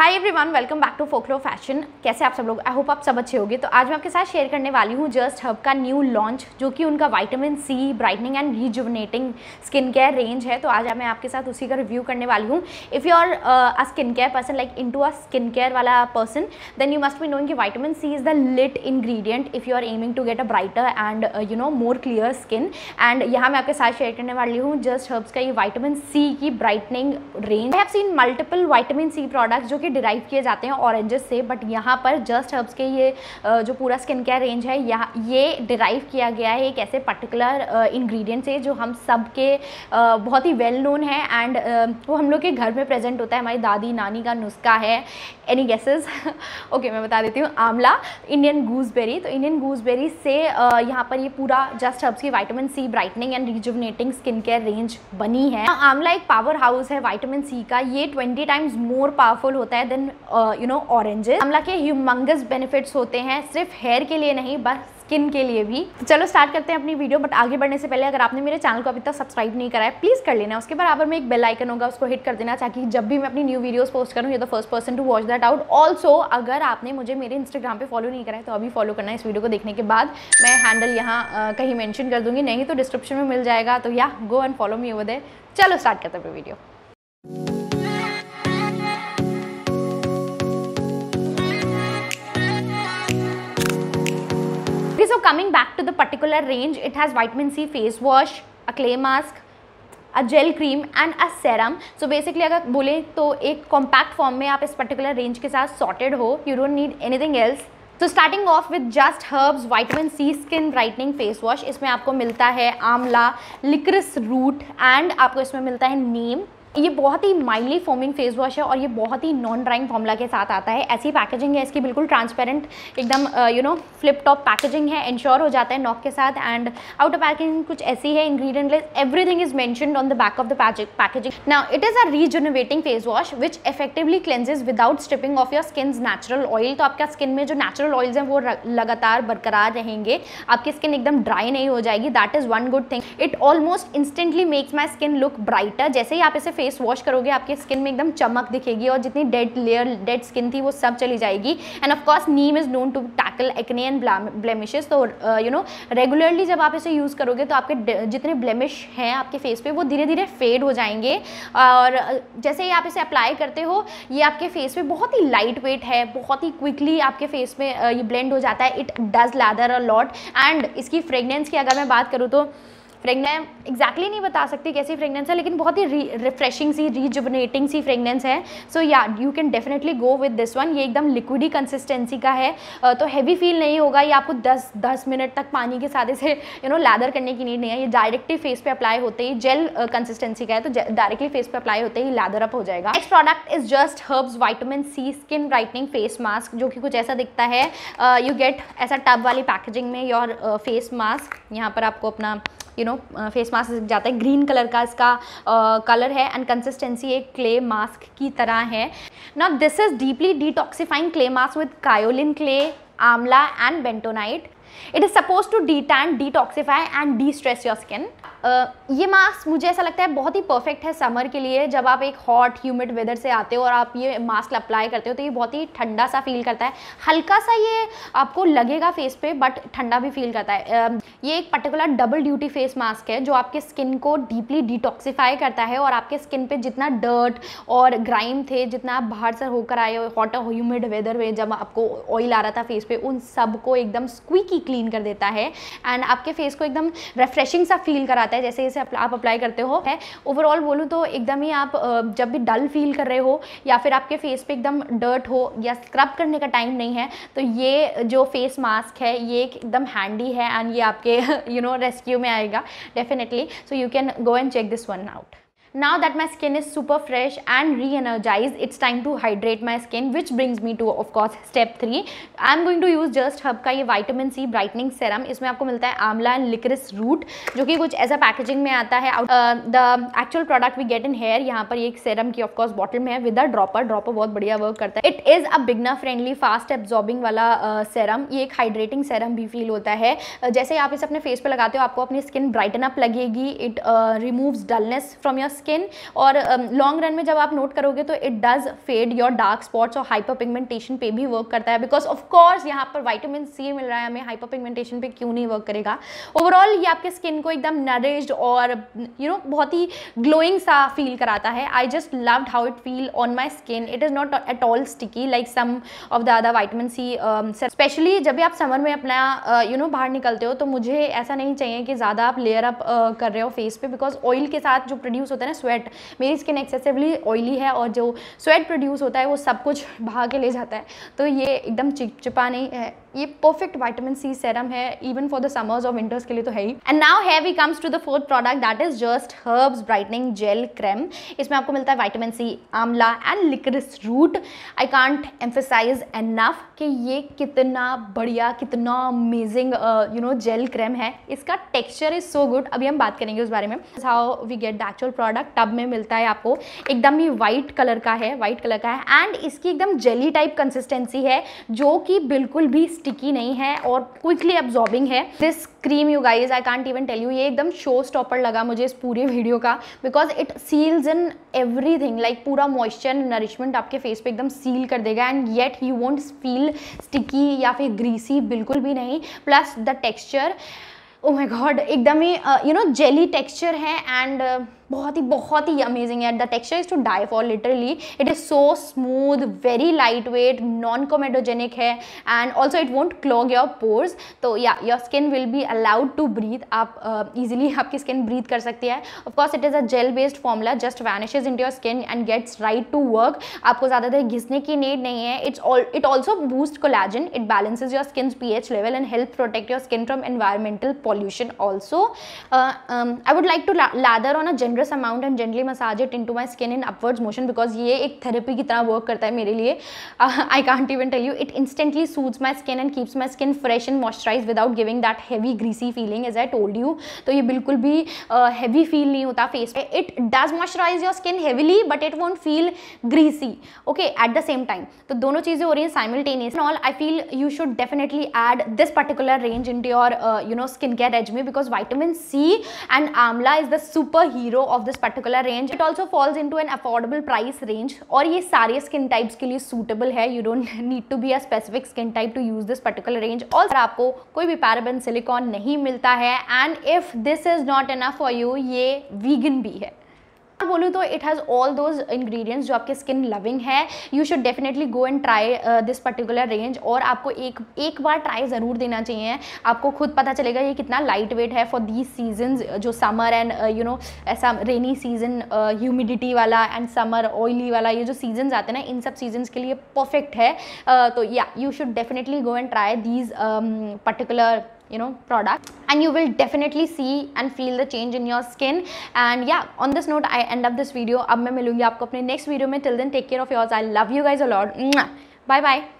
Hi everyone welcome back to फोकलो fashion कैसे आप सब लोग आई होप आप सब अच्छे होंगे तो आज मैं आपके साथ शेयर करने वाली हूँ जस्ट हब का न्यू लॉन्च जो कि उनका vitamin C brightening and rejuvenating skin care range है तो आज मैं आपके साथ उसी का रिव्यू करने वाली हूँ if you are a skin care person like into a skin care वाला person then you must be knowing कि vitamin C is the lit ingredient if you are aiming to get a brighter and you know more clear skin and यहाँ मैं आपके साथ share करने वाली हूँ just herbs का ये वाइटामिन सी की brightening range I have seen multiple vitamin C products जो कि डिराइव किए जाते हैं ऑरेंजेस से बट यहाँ पर जस्ट हर्ब्स के ये जो पूरा स्किन केयर रेंज है यहाँ ये डिराइव किया गया है एक ऐसे पर्टिकुलर इंग्रेडिएंट से जो हम सब के बहुत ही वेल नोन है एंड वो हम लोग के घर में प्रेजेंट होता है हमारी दादी नानी का नुस्खा है एनी गैसेज ओके मैं बता देती हूँ आंवला इंडियन गूजबेरी तो इंडियन गूजबेरी से यहाँ पर ये पूरा जस्ट हर्ब्स की vitamin C brightening and rejuvenating skin care range बनी है आंवला एक पावर हाउस है वाइटामिन सी का ये ट्वेंटी टाइम्स मोर पावरफुल होता होता है देन यू नो ऑरेंजेस आमला के ह्यूमंगस बेनिफिट्स होते हैं सिर्फ हेयर के लिए नहीं बस स्किन के लिए भी तो चलो स्टार्ट करते हैं अपनी वीडियो बट आगे बढ़ने से पहले अगर आपने मेरे चैनल को अभी तक सब्सक्राइब नहीं कराया प्लीज़ कर लेना उसके बराबर में एक बेल आइकन होगा उसको हिट कर देना ताकि जब भी मैं अपनी न्यू वीडियोस पोस्ट करूँ ये तो first person to watch that out also अगर आपने मुझे मेरे इंस्टाग्राम पर फॉलो नहीं कराया तो अभी फॉलो करना इस वीडियो को देखने के बाद मैं हैंडल यहाँ uh, कहीं मैंशन कर दूंगी नहीं तो डिस्क्रिप्शन में मिल जाएगा तो yeah go and follow me over there चलो स्टार्ट करते हैं video so coming back to the particular range, it has vitamin C face wash, a clay mask, a gel cream and a serum so basically अगर बोले तो एक compact form में आप इस पर्टिकुलर रेंज के साथ सॉर्टेड हो you don't need anything else तो starting off with Just Herbs vitamin C skin brightening face wash इसमें आपको मिलता है आंवला लिक्रिस रूट एंड आपको इसमें मिलता है नीम ये बहुत ही माइल्डली फॉर्मिंग फेस वॉश है और ये बहुत ही नॉन ड्राइंग फॉर्मूला के साथ आता है ऐसी पैकेजिंग है इसकी बिल्कुल ट्रांसपेरेंट एकदम you know flip top packaging है इंश्योर हो जाता है नॉक के साथ एंड आउट ऑफ पैकेजिंग कुछ ऐसी है ingredient list everything is mentioned on the back of the packaging ना it is a rejuvenating face wash which effectively cleanses without stripping off your skin natural oil तो आपका skin में जो natural oils हैं वो लगातार बरकरार रहेंगे आपकी स्किन एकदम ड्राई नहीं हो जाएगी that is one good thing it almost instantly makes my skin look brighter जैसे ही आप इसे फेस वॉश करोगे आपकी स्किन में एकदम चमक दिखेगी और जितनी डेड लेयर डेड स्किन थी वो सब चली जाएगी and of course neem is known to tackle acne and blemishes तो यू नो रेगुलरली जब आप इसे यूज़ करोगे तो आपके जितने ब्लेमिश हैं आपके फेस पे वो धीरे धीरे फेड हो जाएंगे और uh, जैसे ही आप इसे अप्लाई करते हो ये आपके फेस पे बहुत ही लाइट वेट है बहुत ही क्विकली आपके फेस में uh, ये ब्लेंड हो जाता है it does lather a lot and इसकी फ्रेगनेंस की अगर मैं बात करूँ तो फ्रेगनेंस एग्जैक्टली नहीं बता सकती कैसी फ्रेगनेंस है लेकिन बहुत ही रिफ्रेशिंग सी रिजुबनेटिंग सी फ्रेगनेंस है so yeah you can definitely go with this one ये एकदम लिक्विडी कंसिस्टेंसी का है uh, तो हैवी फील नहीं होगा ये आपको 10 10 मिनट तक पानी के साथ इसे यू नो लैदर करने की नीड नहीं है ये डायरेक्टली फेस पे अप्लाई होते ही जेल कंसिस्टेंसी का है तो डायरेक्टली फेस पे अप्लाई होते ही लैदर अप हो जाएगा next product is Just Herbs vitamin C skin brightening face mask जो कि कुछ ऐसा दिखता है यू uh, गेट ऐसा टब वाली पैकेजिंग में योर फेस मास्क यहाँ पर आपको अपना you you know know, no face mask जाता है ग्रीन कलर का इसका कलर है एंड कंसिस्टेंसी एक क्ले मास्क की तरह है not this is deeply detoxifying clay mask with kaolin clay and bentonite it is suppose to detan detoxify and destress your skin ये mask मुझे ऐसा लगता है बहुत ही परफेक्ट है समर के लिए जब आप एक हॉट ह्यूमिड वेदर से आते हो और आप ये मास्क अप्लाई करते हो तो ये बहुत ही ठंडा सा फील करता है हल्का सा ये आपको लगेगा फेस पे बट ठंडा भी फील करता है ये एक particular double duty face mask है जो आपके स्किन को डीपली डिटॉक्सीफाई करता है और आपके स्किन पर जितना डर्ट और ग्राइम थे जितना आप बाहर से होकर आए हो हॉट और ह्यूमिड वेदर में जब आपको ऑयल आ रहा था फेस पे उन सब को एकदम स्क्वीकी क्लीन कर देता है एंड आपके फेस को एकदम रिफ्रेशिंग सा फील कराता जाता है जैसे जैसे आप अप्लाई करते हो है ओवरऑल बोलूँ तो एकदम ही आप जब भी डल फील कर रहे हो या फिर आपके फेस पे एकदम डर्ट हो या स्क्रब करने का टाइम नहीं है तो ये जो फेस मास्क है ये एकदम हैंडी है एंड ये आपके यू नो रेस्क्यू में आएगा definitely so you can go and check this one out now that my skin is super fresh and re-energized it's time to hydrate my skin which brings me to of course step three I am going to use Just हब का ये vitamin C brightening serum इसमें आपको मिलता है Amla and लिकरिस root जो कि कुछ ऐसा पैकेजिंग में आता है the actual product we get in here यहाँ पर एक सेरम की ऑफकोर्स बॉटल में है विद अ ड्रॉपर ड्रॉपर बहुत बढ़िया वर्क करता है it is a beginner friendly fast absorbing वाला सेरम uh, ये एक हाइड्रेटिंग सेरम भी फील होता है uh, जैसे आप इसे अपने फेस पर लगाते हो आपको अपनी स्किन ब्राइटन अप लगेगी it removes dullness from your skin और लॉन्ग um, रन में जब आप नोट करोगे तो it does fade your dark spots और हाइपर पिगमेंटेशन पे भी वर्क करता है बिकॉज ऑफकोर्स यहाँ पर वाइटामिन सी मिल रहा है हमें हाइपर पिगमेंटेशन पर क्यों नहीं वर्क करेगा ओवरऑल ये आपके स्किन को एकदम नरिश्ड और यू you नो know, बहुत ही ग्लोइंग सा फील कराता है I just loved how it feel on my skin it is not at all sticky like some of the other vitamin C specially जब भी आप समर में अपना यू uh, नो बाहर निकलते हो तो मुझे ऐसा नहीं चाहिए कि ज़्यादा आप लेयर अप uh, कर रहे हो फेस पे बिकॉज ऑयल के साथ जो प्रोड्यूस होता है ना स्वेट मेरी स्किन एक्सेसिवली ऑयली है और जो स्वेट प्रोड्यूस होता है वो सब कुछ बहा के ले जाता है तो ये एकदम चिपचिपा नहीं है ये परफेक्ट वाइटामिन सी सेरम है इवन फॉर द समर्स और विंटर्स के लिए तो है ही and now have he comes to the fourth product that is Just Herbs brightening gel cream इसमें आपको मिलता है vitamin C amla and licorice root I can't emphasize enough कि ये कितना बढ़िया कितना amazing you know gel cream है इसका टेक्स्चर इज सो गुड अभी हम बात करेंगे उस बारे में how we get the actual product product tub में मिलता है आपको एकदम ही वाइट कलर का है वाइट कलर का है एंड इसकी एकदम जेली टाइप कंसिस्टेंसी है जो कि बिल्कुल भी स्टिकी नहीं है और क्विकली एब्जॉर्बिंग है this cream you guys I can't even tell you ये एकदम शो स्टॉपर लगा मुझे इस पूरे वीडियो का because it seals in everything like पूरा मॉइस्चर नरिशमेंट आपके फेस पर एकदम सील कर देगा and yet you won't feel sticky या फिर ग्रीसी बिल्कुल भी नहीं plus the texture oh my god एकदम ही यू नो जेली टेक्स्चर है एंड बहुत ही बहुत ही अमेजिंग है the texture is to die for literally it is so smooth very lightweight non comedogenic है and also it won't clog your pores तो yeah your skin will be allowed to breathe आप easily uh, आपकी skin breathe कर सकती है of course it is a gel based formula just vanishes in your skin and gets right to work आपको ज़्यादा देर घिसने की नीड नहीं है it's it also boost collagen it balances your skin P H level and help protect your skin from environmental pollution also I would like to lather on a general generous amount and gently massage it into my skin in upwards motion because ये एक therapy की तरह work करता है मेरे लिए uh, I can't even tell you it instantly soothes my skin and keeps my skin fresh and moisturized without giving that heavy greasy feeling as I told you तो ये बिल्कुल भी uh, heavy feel नहीं होता face पे it does moisturize your skin heavily but it won't feel greasy okay at the same time तो दोनों चीज़ें हो रही हैं simultaneous and all I feel you should definitely add this particular range into your uh, you know skincare regimen because vitamin C and amla is the superhero of this particular range it also falls into an affordable price range और ये सारे skin types के लिए suitable है you don't need to be a specific skin type to use this particular range और आपको कोई भी पैराबेन सिलिकॉन नहीं मिलता है and if this is not enough for you ये वीगन भी है बोलूँ तो it has all those ingredients जो आपके स्किन लविंग है you should definitely go and try this particular range और आपको एक एक बार ट्राई ज़रूर देना चाहिए आपको खुद पता चलेगा ये कितना लाइट वेट है फॉर दीज सीजन जो समर एंड यू नो ऐसा रेनी सीजन ह्यूमिडिटी वाला एंड समर ऑयली वाला ये जो सीजन आते हैं ना इन सब सीजन के लिए परफेक्ट है uh, तो yeah you should definitely go and try these particular you know product and you will definitely see and feel the change in your skin and yeah on this note I end up this video Ab, मैं milungi आपको next video video Till then, take care of yours. I love you guys a lot. Bye, bye.